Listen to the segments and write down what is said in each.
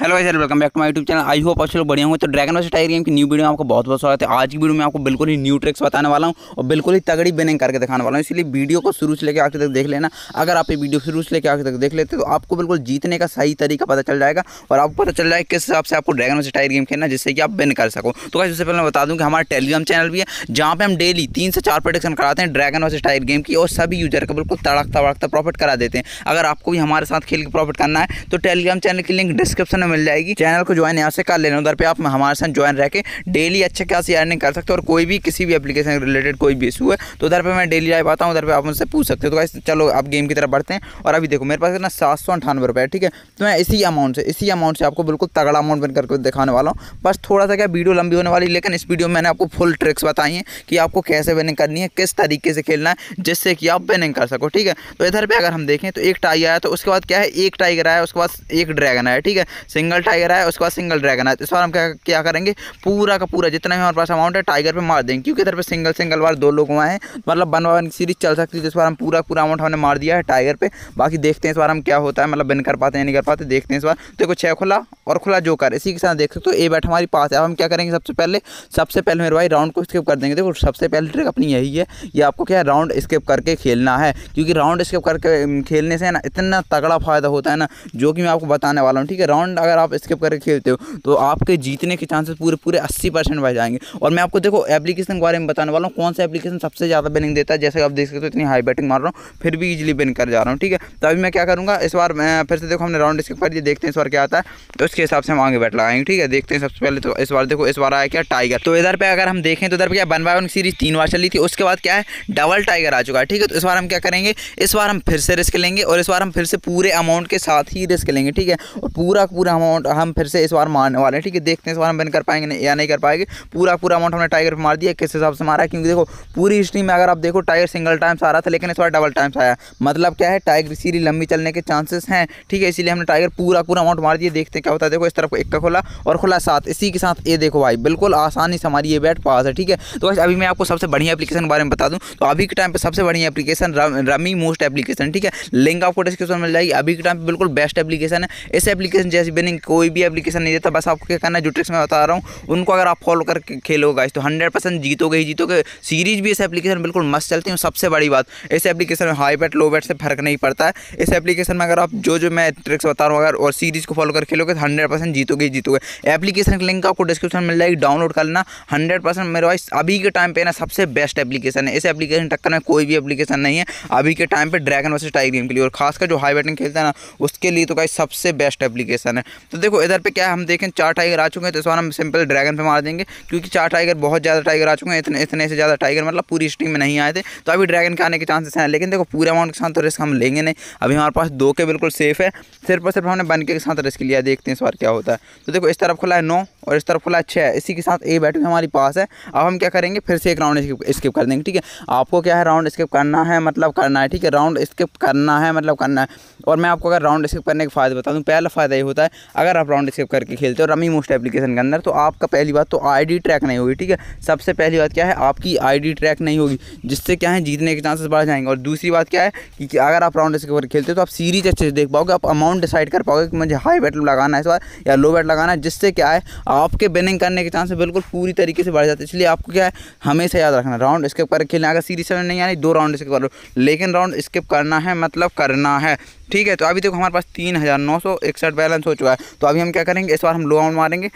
hello sir welcome back to my YouTube channel I hope आप लोग बढ़िया होंगे तो ड्रैगन वर्स टाइगर गेम की न्यू वीडियो में आपको बहुत बहुत स्वागत है आज की वीडियो में आपको बिल्कुल ही न्यू ट्रिक्स बताने वाला हूँ और बिल्कुल ही तगड़ी बेनिंग करके दिखाने वाला हूँ इसलिए वीडियो को शुरू से लेकर आखिर तक देख लेना अगर आप ये वीडियो शुरू से लेकर आखिर तक देख लेते तो आपको बिल्कुल जीतने का सही तरीका पता चल जाएगा और आपको पता चल जाएगा किस हिसाब से आपको ड्रैगन वर्स टाइगर गेम खेलना जिससे कि आप बिन कर सको तो सबसे पहले बता दूँ कि हमारा टेलीग्राम चैनल भी है जहाँ पर हम डेली तीन से चार प्रोडक्शन कराते हैं ड्रैगन वर्स टाइगर गेम की और सभी यूजर का बिल्कुल तड़कता वड़कता प्रॉफिट करा देते हैं अगर आपको भी हमारे साथ खेल के प्रॉफिट करना है तो टेलीग्राम चैनल की लिंक डिस्क्रिप्शन में में मिल जाएगी चैनल को ज्वाइन यहाँ से कर लेना उधर पे आप हमारे साथ ज्वाइन रह के डेली अच्छे खासी अर्निंग कर सकते हो और कोई भी किसी भी एप्लीकेशन रिलेटेड कोई भी इशू है तो उधर पर मैं डेली आई पाता हूँ उधर पर आप मुझसे पूछ सकते हो तो गाइस चलो आप गेम की तरफ बढ़ते हैं और अभी देखो मेरे पास ना सात सौ अंठानवे रुपये ठीक है तो मैं इसी अमाउंट से इसी अमाउंट से आपको बिल्कुल तगड़ा अमाउंट बन करके दिखाने वाला हूँ बस थोड़ा सा क्या वीडियो लंबी होने वाली लेकिन इस वीडियो में मैंने आपको फुल ट्रिक्स बताई हैं कि आपको कैसे विनिंग करनी है किस तरीके से खेलना है जिससे कि आप विनिंग कर सको ठीक है तो इधर पर अगर हम देखें तो एक टाई आया तो उसके बाद क्या है एक टाइगर आया उसके बाद एक ड्रैगन आया ठीक है सिंगल टाइगर है उसके बाद सिंगल ड्रैगन है तो इस बार हम क्या क्या करेंगे पूरा का पूरा जितना भी हमारे पास अमाउंट है टाइगर पर मार देंगे क्योंकि इधर पर सिंगल सिंगल बार दो लोग हुआ है मतलब वन वन सीरीज चल सकती है जिस बार हम पूरा पूरा अमाउंट हमने मार दिया है टाइगर पर बाकी देखते हैं इस बार हम क्या होता है मतलब बिन कर पाते हैं नहीं कर पाते देखते हैं इस बार तो देखो छः खुला और खुला जो कर इसी के साथ देख सकते हो ए बैट हमारी पास है अब हम क्या करेंगे सबसे पहले सबसे पहले मेरे भाई राउंड को स्किप कर देंगे देखो सबसे पहले ट्रिक अपनी यही है ये आपको क्या है राउंड स्किप करके खेलना है क्योंकि राउंड स्किप करके खेलने से ना इतना तगड़ा फायदा होता है ना जो कि मैं आपको बताने वाला हूँ ठीक है राउंड अगर आप स्किप करके खेलते हो तो आपके जीतने के चांसेस पूरे पूरे अस्सी परसेंट बढ़ जाएंगे और मैं आपको देखो एप्लीकेशन के बारे में बताने वाला हूँ कौन सा एप्लीकेशन सबसे ज़्यादा बिनिंग देता है जैसे आप देख सकते हो इतनी हाई बैटिंग मार रहा हूँ फिर भी ईजिली बिन कर जा रहा हूँ ठीक है तो अभी मैं क्या करूँगा इस बार फिर से देखो हमने राउंड स्किप कर दिया देखते हैं इस बार क्या आता है तो उसके हिसाब से हम आगे बैठ लगाएंगे ठीक है देखते हैं सबसे पहले तो इस बार देखो इस बार आया क्या टाइगर तो इधर पर अगर हम देखें तो इधर पर क्या वन बाई वन सीरीज तीन बार चली थी उसके बाद क्या है डबल टाइगर आ चुका है ठीक है तो इस बार हम क्या करेंगे इस बार हम फिर से रिस्क लेंगे और इस बार हम फिर से पूरे अमाउंट के साथ ही रिस्क लेंगे ठीक है और पूरा पूरा अमाउंट हम फिर से इस बार मारने वाले हैं ठीक है देखते हैं इस बार हम विन कर पाएंगे या नहीं कर पाएंगे पूरा पूरा अमाउंट हमने टाइगर पर मार दिया किस हिसाब से मारा है क्योंकि देखो पूरी हिस्ट्री में अगर आप देखो टाइगर सिंगल टाइम्स आ रहा था लेकिन इस बार डबल टाइम्स आया मतलब क्या है टाइगर सीरी लंबी चलने के चांसेस हैं ठीक है इसीलिए हमने टाइगर पूरा पूरा अमाउंट मार दिया देखते हैं क्या होता है देखो इस तरफ एक का खोला और खुला साथ इसी के साथ ये देखो भाई बिल्कुल आसानी से हमारी ये बैट पास है ठीक है तो बस अभी मैं आपको सबसे बढ़िया एप्लीकेशन के बारे में बता दूँ तो अभी के टाइम पर सबसे बढ़िया एप्लीकेशन रमी मोस्ट एप्लीकेशन ठीक है लिंक आपको डिस्क्रिप्शन मिल जाएगी अभी के टाइम पर बिल्कुल बेस्ट एप्लीकेशन है इस एप्लीकेशन जैसी बिनिंग कोई भी एप्लीकेशन नहीं देता बस आपको क्या करना है जो ट्रिक्स मैं बता रहा हूँ उनको अगर आप फॉलो करके खेलोगे तो हंड्रेड परसेंट जीतोगे ही जीतोगे सीरीज भी इस एप्लीकेशन बिल्कुल मस्त चलती है सबसे बड़ी बात इस एप्लीकेशन में हाई बैट लो बैट से फर्क नहीं पड़ता है इस एप्लीकेशन में अगर आप जो जो मैं ट्रिक्स बता रहा हूँ अगर और सीरीज को फॉलो कर खेलोगे तो हंड्रेड परसेंट जीतोगे ही जीतोगे एप्लीकेशन का लिंक आपको डिस्क्रिप्शन मिल जाएगी डाउनलोड कर लेना हंड्रेड परसेंट मेरे वाइस अभी के टाइम पर ना सबसे बेस्ट एप्लीकेशन है इस एप्लीकेशन टक्कर में कोई भी एप्लीकेशन नहीं है अभी के टाइम पर ड्रैगन वर्सेस टाइगर गेम के लिए और खासकर जो हाई बैटिंग खेलता है ना उसके लिए तो भाई सबसे बेस्ट एप्लीकेशन है तो देखो इधर पे क्या हम देखें चार टाइगर आ चुके हैं तो इस बार हम सिंपल ड्रैगन पे मार देंगे क्योंकि चार टाइगर बहुत ज़्यादा टाइगर आ चुके हैं इतने इतने से ज़्यादा टाइगर मतलब पूरी स्ट्रीम में नहीं आए थे तो अभी ड्रैगन के आने के चांसेस हैं लेकिन देखो पूरे अमाउंट के साथ तो रिस्क हम लेंगे नहीं अभी हमारे पास दो के बिल्कुल सेफ है सिर्फ और सिर्फ हमने बन के साथ रिस्क लिया देखते हैं इस बार क्या होता है तो देखो इस तरफ खुला है नौ और इस तरफ खुला छः अच्छा है इसी के साथ ए बैट भी हमारी पास है अब हम क्या करेंगे फिर से एक राउंड स्किप कर देंगे ठीक है आपको क्या है राउंड स्किप करना है मतलब करना है ठीक है राउंड स्किप करना है मतलब करना है और मैं आपको अगर राउंड स्किप करने के फायदे बता दूँ पहला फ़ायदा ये होता है अगर आप राउंड स्किप करके खेलते हो रमी मोस्ट एप्लीकेशन के अंदर तो आपका पहली बात तो आई ट्रैक नहीं होगी ठीक है सबसे पहली बात क्या है आपकी आई ट्रैक नहीं होगी जिससे क्या है जीतने के चांसेस बढ़ जाएंगे और दूसरी बात क्या है कि अगर आप राउंड स्किप करके खेलते हो तो आप सीरीज अच्छे से देख पाओगे आप अमाउंट डिसाइड कर पाओगे कि मुझे हाई बैट लगाना है इस बार या लो बैट लगाना है जिससे क्या है आपके बैनिंग करने के चांसेस बिल्कुल पूरी तरीके से बढ़ जाते हैं इसलिए आपको क्या है हमेशा याद रखना राउंड स्किप करके खेलना अगर सीरीज समय नहीं आ रही दो राउंड स्किप करो लेकिन राउंड स्किप करना है मतलब करना है ठीक है तो अभी देखो हमारे पास तीन हज़ार नौ सौ इकसठ बैलेंस हो चुका है तो अभी हम क्या करेंगे इस बार हम लो अमाउंट मारेंगे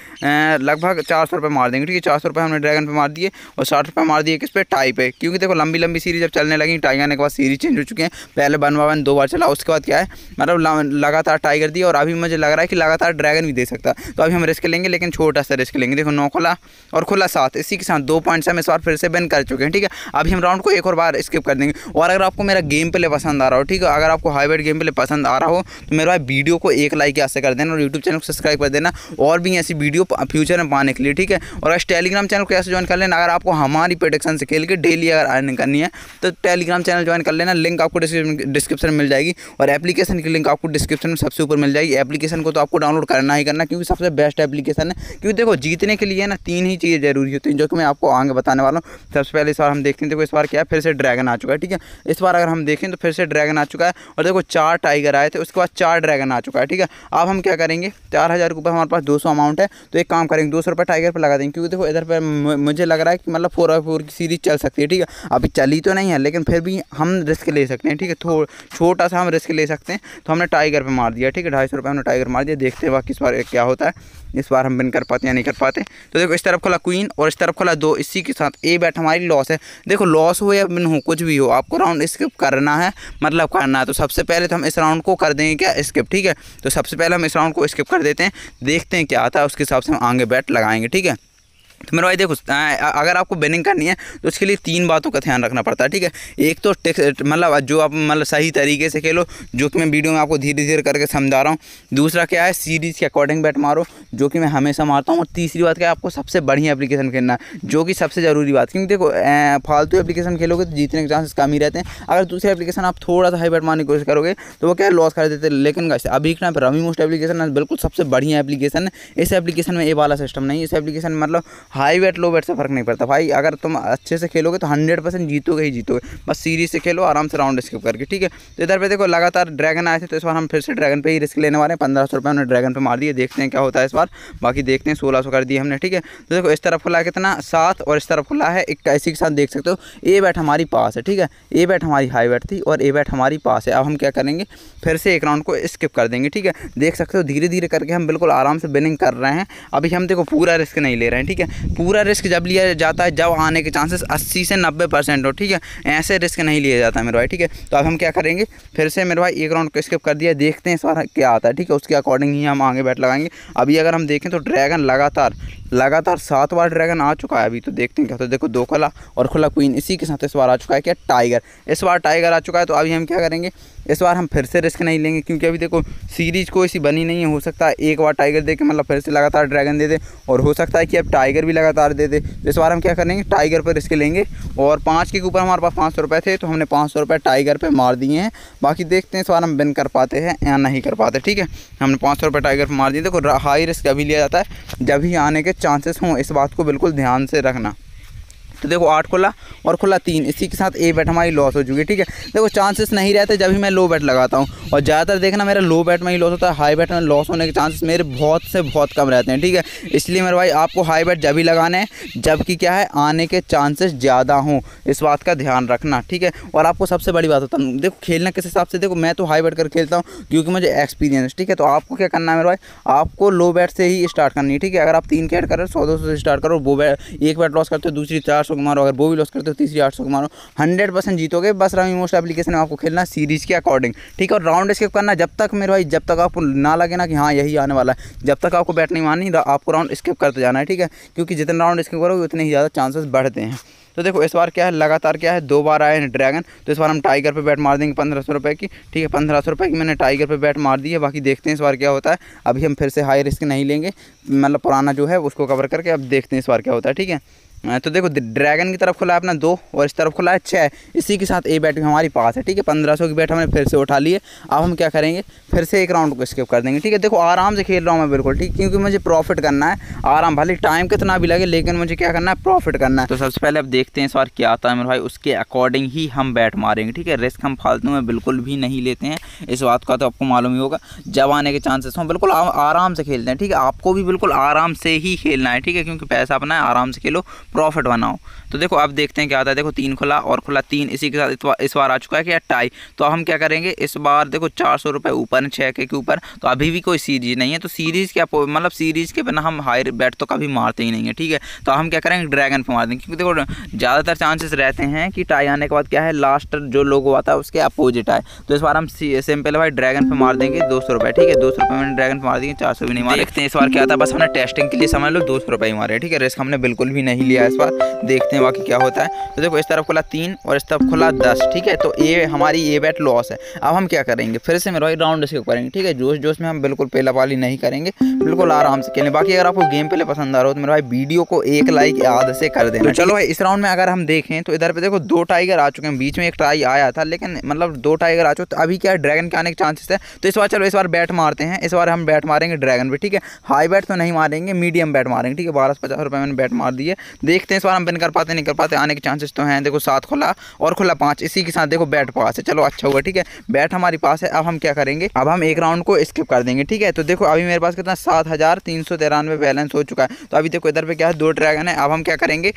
लगभग चार सौ रुपये मार देंगे ठीक है चार सौ रुपये हमने ड्रैगन पे मार दिए और साठ रुपये मार दिए किस पे टाई पे क्योंकि देखो लंबी लंबी सीरीज जब चलने लगी टाई आने के बाद सीरीज चेंज हो चुके हैं पहले वन बाय वन दो बार चला उसके बाद क्या है मतलब लगातार टाइगर दिए और अभी मुझे लग रहा है कि लगातार ड्रैगन भी दे सकता है तो अभी हम रिस्क लेंगे लेकिन छोटा सा रिस्क लेंगे देखो नौ खुला और खुला सात इसी के साथ दो पॉइंट्स हम इस बार फिर से बैन कर चुके हैं ठीक है अभी हम राउंड को एक और बार स्किप कर देंगे और अगर आपको मेरा गेम प्ले पसंद आ रहा हो ठीक है अगर आपको हाईवेड गेम प्ले पसंद आ रहा हो तो मेरे भाई वीडियो को एक लाइक ऐसे कर देना और यूट्यूब चैनल को सब्सक्राइब कर देना और भी ऐसी वीडियो फ्यूचर में पाने के लिए ठीक है और अगर टेलीग्राम चैनल को ऐसे ज्वाइन कर लेना अगर आपको हमारी प्रोडक्शन से खेल के डेली अगर अर्निंग करनी है तो टेलीग्राम चैनल ज्वाइन कर लेना लिंक आपको डिस्क्रिप्शन में मिल जाएगी और एप्लीकेशन की लिंक आपको डिस्क्रिप्शन में सबसे ऊपर मिल जाएगी एप्लीकेशन को तो आपको डाउनलोड करना ही करना क्योंकि सबसे बेस्ट एप्लीकेशन है क्योंकि देखो जीतने के लिए ना तीन ही चीज़ें जरूरी होती हैं जो कि मैं आपको आगे बताने वाला हूँ सबसे पहले इस बार हम देखते हैं देखो इस बार क्या है फिर से ड्रैगन आ चुका है ठीक है इस बार अगर हम देखें तो फिर से ड्रैगन आ चुका है और देखो चार टाइप टाइगर आए थे उसके बाद चार ड्रैगन आ चुका है ठीक है अब हम क्या करेंगे चार हज़ार रुपये हमारे पास दो सौ अमाउंट है तो एक काम करेंगे दो सौ रुपये टाइगर पर लगा देंगे क्योंकि देखो इधर पर मुझे लग रहा है कि मतलब फोर बाई फोर की सीरीज़ चल सकती है ठीक है अभी चली तो नहीं है लेकिन फिर भी हम रिस्क ले सकते हैं ठीक है थोड़ा छोटा सा हम रिस्क ले सकते हैं तो हमने टाइगर पर मार दिया ठीक है ढाई सौ रुपये हमने टाइगर मार दिया देखते हैं बाकी इस बार क्या होता है इस बार हम विन कर पाते या नहीं कर पाते तो देखो इस तरफ खोला क्वीन और इस तरफ खोला दो इसी के साथ ए बैट हमारी लॉस है देखो लॉस हो या विन हो कुछ भी हो आपको राउंड स्किप करना है मतलब करना है तो सबसे पहले तो हम इस राउंड को कर देंगे क्या स्किप ठीक है तो सबसे पहले हम इस राउंड को स्किप कर देते हैं देखते हैं क्या आता है उसके हिसाब से हम आगे बैट लगाएंगे ठीक है तो मेरे भाई देखो अगर आपको बैनिंग करनी है तो उसके लिए तीन बातों का ध्यान रखना पड़ता है ठीक है एक तो टेक्स मतलब जो आप मतलब सही तरीके से खेलो जो कि मैं वीडियो में आपको धीरे धीरे करके समझा रहा हूँ दूसरा क्या है सीरीज़ के अकॉर्डिंग बैट मारो जो कि मैं हमेशा मारता हूँ और तीसरी बात क्या है आपको सबसे बढ़िया एप्लीकेशन खेलना जो कि सबसे ज़रूरी बात क्योंकि देखो फालतू एप्लीकेशन खेलोगे तो जीतने के चांसेस कम ही रहते हैं अगर दूसरे एप्लीकेशन आप थोड़ा सा हाई बैट मारने की कोशिश करोगे तो वो क्या लॉस कर देते लेकिन अभी ना रमी मोस्ट एप्लीकेशन बिल्कुल सबसे बढ़िया एप्लीकेशन है इस एप्लीकेशन में ए वाला सिस्टम नहीं इस एप्लीकेशन मतलब हाई वेट लो वेट से फ़र्क नहीं पड़ता भाई अगर तुम अच्छे से खेलोगे तो हंड्रेड परसेंट जीतोगे ही जीतोगे बस सीरीज से खेलो आराम से राउंड स्किप करके ठीक है तो इधर पे देखो लगातार ड्रैगन आए थे तो इस बार हम फिर से ड्रैगन पे ही रिस्क लेने वाले हैं पंद्रह सौ रुपये हमने ड्रैगन पे मार दिए देखते हैं क्या होता है इस बार बाकी देखते हैं सोलह सौ कर दिए हमने ठीक है तो देखो इस तरफ खुला कितना सात और इस तरफ खुला है इक्कीसी के साथ देख सकते हो ए बैट हमारी पास है ठीक है ए बैट हमारी हाई बैट थी और ए बैट हमारी पास है अब हम क्या करेंगे फिर से एक राउंड को स्किप कर देंगे ठीक है देख सकते हो धीरे धीरे करके हम बिल्कुल आराम से बिनिंग कर रहे हैं अभी हम देखो पूरा रिस्क नहीं ले रहे हैं ठीक है पूरा रिस्क जब लिया जाता है जब आने के चांसेस अस्सी से नब्बे परसेंट हो ठीक है ऐसे रिस्क नहीं लिया जाता है मेरे भाई ठीक है तो अब हम क्या करेंगे फिर से मेरे भाई एक राउंड को स्किप कर दिया देखते हैं इस बार क्या आता है ठीक है उसके अकॉर्डिंग ही हम आगे बैठ लगाएंगे अभी अगर हम देखें तो ड्रैगन लगातार लगातार सात बार ड्रैगन आ चुका है अभी तो देखते हैं क्या होता है देखो दो खुला और खुला क्वीन इसी के साथ इस बार आ चुका है क्या टाइगर इस बार टाइगर आ चुका है तो अभी हम क्या करेंगे इस बार हम फिर से रिस्क नहीं लेंगे क्योंकि अभी देखो सीरीज को ऐसी बनी नहीं है हो सकता है एक बार टाइगर दे के मतलब फिर से लगातार ड्रैगन दे दे और हो सकता है कि अब टाइगर भी लगातार दे दे तो इस बार हम क्या करेंगे टाइगर पर रिस्क लेंगे और पाँच के ऊपर हमारे पास पाँच सौ थे तो हमने पाँच सौ रुपये टाइगर पर मार दिए हैं बाकी देखते हैं इस बार हम बिन कर पाते हैं या नहीं कर पाते ठीक है हमने पाँच सौ रुपये टाइगर पर मार दिए देखो हाई रिस्क अभी लिया जाता है जब ही आने के चांसेस हों इस बात को बिल्कुल ध्यान से रखना तो देखो आठ खुला और खुला तीन इसी के साथ ए बैट हमारी लॉस हो चुकी है ठीक है देखो चांसेस नहीं रहते जब भी मैं लो बैट लगाता हूँ और ज़्यादातर देखना मेरा लो बैट में ही लॉस होता है हाई बैट में लॉस होने के चांसेस मेरे बहुत से बहुत कम रहते हैं ठीक है इसलिए मेरे भाई आपको हाई बैट जब ही लगाना है जबकि क्या है आने के चांसेस ज़्यादा हों इस बात का ध्यान रखना ठीक है और आपको सबसे बड़ी बात होता है देखो खेलना किस हिसाब से देखो मैं तो हाई बैट कर खेलता हूँ क्योंकि मुझे एक्सपीरियंस ठीक है तो आपको क्या करना है मेरे भाई आपको लो बैट से ही स्टार्ट करनी है ठीक है अगर आप तीन कैट करो सौ दो सौ स्टार्ट करो वो बैट एक बैट लॉस करते हो दूसरी चार को मारो अगर वो भी लॉस करते हो तीसरी आठ को मारो हंड्रेड परसेंट जीतोगे बस रामी मोस्ट एप्लीकेशन आपको खेलना सीरीज के अकॉर्डिंग ठीक है और राउंड स्किप करना जब तक मेरे भाई जब तक आपको ना लगे ना कि हाँ यही आने वाला है जब तक आपको बैट नहीं मारनी आपको राउंड स्किप करते जाना है ठीक है क्योंकि जितना राउंड स्किप करोगे उतने ही ज़्यादा चांसेस बढ़ते हैं तो देखो इस बार क्या है लगातार क्या है दो बार आए हैं ड्रैगन तो इस बार हम टाइगर पे बैट मार देंगे पंद्रह सौ रुपये की ठीक है पंद्रह सौ रुपये की मैंने टाइगर पे बैट मार दी है बाकी देखते हैं इस बार क्या होता है अभी हम फिर से हाई रिस्क नहीं लेंगे मतलब पुराना जो है उसको कवर करके अब देखते हैं इस बार क्या होता है ठीक है हाँ, तो देखो ड्रैगन की तरफ खुला है अपना दो और इस तरफ खुला है छः इसी के साथ ए बैट भी हमारी पास है ठीक है पंद्रह सौ की बैट हमने फिर से उठा लिए अब हम क्या करेंगे फिर से एक राउंड को स्किप कर देंगे ठीक है देखो आराम से खेल रहा हूँ मैं बिल्कुल ठीक क्योंकि मुझे प्रॉफिट करना है आराम भले टाइम कितना भी लगे लेकिन मुझे क्या करना है प्रॉफिट करना है तो सबसे पहले अब देखते हैं इस बार क्या आता है मेरे भाई उसके अकॉर्डिंग ही हम बैट मारेंगे ठीक है रिस्क हम फालतू में बिल्कुल भी नहीं लेते हैं इस बात का तो आपको मालूम ही होगा जब आने के चांसेस हों बिल्कुल आराम से खेलते हैं ठीक है आपको भी बिल्कुल आराम से ही खेलना है ठीक है क्योंकि पैसा अपना है आराम से खेलो प्रॉफिट बनाओ तो देखो अब देखते हैं क्या आता है देखो तीन खुला और खुला तीन इसी के साथ इस बार आ चुका है कि टाई तो हम क्या करेंगे इस बार देखो चार सौ रुपये ऊपर छः के ऊपर तो अभी भी कोई सीरीज नहीं है तो सीरीज़ क्या मतलब सीरीज़ के बिना हम हायर बैट तो कभी मारते ही नहीं है ठीक है तो हम क्या करेंगे ड्रैगन पर मार देंगे क्योंकि देखो ज़्यादातर चांसेस रहते हैं कि टाई आने के बाद क्या है लास्ट जो लोग आता है उसके अपोजिट आए तो इस बार हम सिंपल भाई ड्रैगन पर मार देंगे दो सौ ठीक है दो सौ मैंने ड्रैगन पर मार देंगे चार सौ भी नहीं मार देखते हैं इस बार क्या था बस हमने टेस्टिंग के लिए समझ लो दो सौ ही मारे ठीक है रिस्क हमने बिल्कुल भी नहीं लिया इस बार देखते हैं हुआ कि क्या होता है तो देखो इस तरफ खुला तीन और इस तरफ खुला दस ठीक है तो ए हमारी ए बैट लॉस है अब हम क्या करेंगे फिर से मेरा राउंड इसको करेंगे ठीक है जोश जोश में हम बिल्कुल पहला पाली नहीं करेंगे बिल्कुल आराम से खेलें बाकी अगर आपको गेम पहले पसंद आ रहा हो तो मेरे भाई वीडियो को एक लाइक याद से कर देना तो चलो भाई इस राउंड में अगर हम देखें तो इधर पर देखो दो टाइगर आ चुके हैं बीच में एक ट्राई आया था लेकिन मतलब दो टाइगर आ चुके तो अभी क्या ड्रैगन के आने के चांसेस है तो इस बार चलो इस बार बैट मारते हैं इस बार हम बैट मारेंगे ड्रैगन पर ठीक है हाई बैट तो नहीं मारेंगे मीडियम बैट मारेंगे ठीक है बारह पचास रुपये मैंने बैट मार दिए देखते हैं इस बार हम बिन कर पाते ज़्यादा नहीं कर पाते आने के चांसेस तो हैं देखो सात खुला और खुला पाँच इसी के साथ देखो बैट पास है चलो अच्छा हुआ ठीक है बैट हमारे पास है अब हम क्या करेंगे अब हम एक राउंड को स्किप कर देंगे ठीक है तो देखो अभी मेरे पास कितना सात हज़ार तीन सौ तिरानवे बैलेंस हो चुका है तो अभी देखो इधर पर क्या है दो ड्रैगन है अब हम क्या करेंगे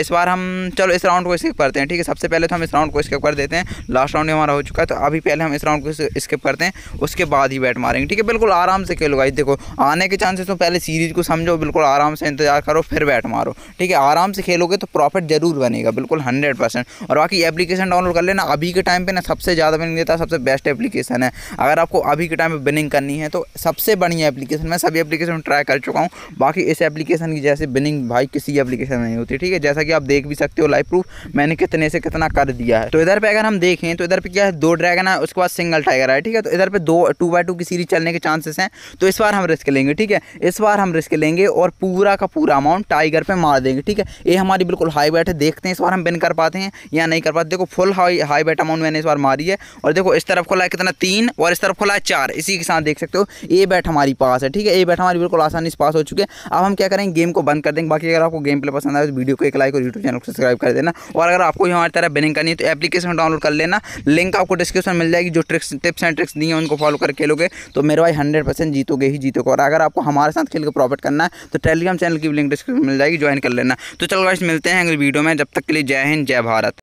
इस बार हम चलो इस राउंड को स्किप करते हैं ठीक है सबसे पहले तो हम इस राउंड को स्किप कर देते हैं लास्ट राउंड हमारा हो चुका है तो अभी पहले हम इस राउंड को स्किप करते हैं उसके बाद ही बैट मारेंगे ठीक है बिल्कुल आराम से खेलो गाइस देखो आने के चांसेस तो पहले सीरीज को समझो बिल्कुल आराम से इंतजार करो फिर बैट मारो ठीक है आराम से खेलोगे तो प्रॉपर प्रॉफिट जरूर बनेगा बिल्कुल हंड्रेड परसेंट और बाकी एप्लीकेशन डाउनलोड कर लेना अभी के टाइम पर ना सबसे ज़्यादा बनिंग देता है सबसे बेस्ट एप्लीकेशन है अगर आपको अभी के टाइम पर बिनिंग करनी है तो सबसे बढ़िया एप्लीकेशन मैं सभी एप्लीकेशन ट्राई कर चुका हूँ बाकी इस एप्लीकेशन की जैसे बिनिंग भाई किसी एप्लीकेशन नहीं होती ठीक है जैसा कि आप देख भी सकते हो लाइव प्रूफ मैंने कितने से कितना कर दिया है तो इधर पर अगर हम देखें तो इधर पर क्या है दो ड्रैगन है उसके बाद सिंगल टाइगर है ठीक है तो इधर पर दो टू बाई टू की सीरीज चलने के चांसेस हैं तो इस बार हम रिस्क लेंगे ठीक है इस बार हम रिस्क लेंगे और पूरा का पूरा अमाउंट टाइगर पर मार देंगे ठीक है ये हमारी बिल्कुल हाई बैट है देखते हैं इस बार हम बिन कर पाते हैं या नहीं कर पाते देखो full high high bet amount मैंने इस बार मारी है और देखो इस तरफ खुला है कितना तीन और इस तरफ खुला है चार इसी के साथ देख सकते हो ए बैट हमारी पास है ठीक है ए बैट हमारी बिल्कुल आसानी से पास हो चुके हैं अब हम क्या करेंगे गेम को बंद कर देंगे बाकी अगर आपको गेम प्ले पसंद आए तो वीडियो को एक लाइक और यूट्यूब चैनल को सब्सक्राइब कर देना और अगर आपको हमारी तरह बिनिंग करनी है तो एप्लीकेशन डाउनलोड कर लेना लिंक आपको डिस्क्रिप्शन मिल जाएगी जो ट्रिक्स टिप्स एंड ट्रिक्स दी हैं उनको फॉलो करके लोगे तो मेरे भाई हंड्रेड परसेंट जीतोगे ही जीतोगे और अगर आपको हमारे साथ खेल के प्रॉफिट करना है तो टेलीग्राम चैनल की लिंक डिस्क्रिप्शन मिल जाएगी ज्वाइन कर लेना तो चलो गाइस मिलते हैं हैं अगली वीडियो में जब तक के लिए जय हिंद जय भारत